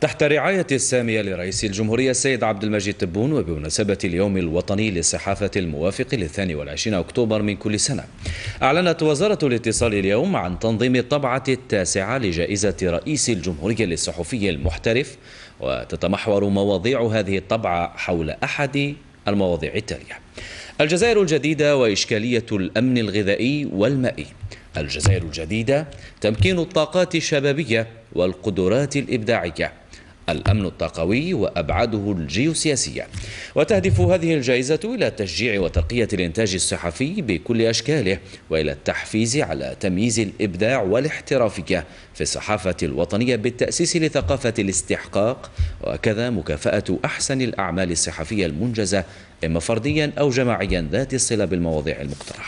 تحت رعاية السامية لرئيس الجمهورية السيد عبد المجيد تبون وبمناسبة اليوم الوطني للصحافة الموافق للثاني والعشرين أكتوبر من كل سنة أعلنت وزارة الاتصال اليوم عن تنظيم الطبعة التاسعة لجائزة رئيس الجمهورية للصحفي المحترف وتتمحور مواضيع هذه الطبعة حول أحد المواضيع التالية الجزائر الجديدة وإشكالية الأمن الغذائي والمائي الجزائر الجديدة تمكين الطاقات الشبابية والقدرات الإبداعية الأمن الطاقوي وأبعاده الجيوسياسية وتهدف هذه الجائزة إلى تشجيع وتقية الإنتاج الصحفي بكل أشكاله وإلى التحفيز على تمييز الإبداع والاحترافية في الصحافة الوطنية بالتأسيس لثقافة الاستحقاق وكذا مكافأة أحسن الأعمال الصحفية المنجزة إما فرديا أو جماعيا ذات الصلة بالمواضيع المقترحة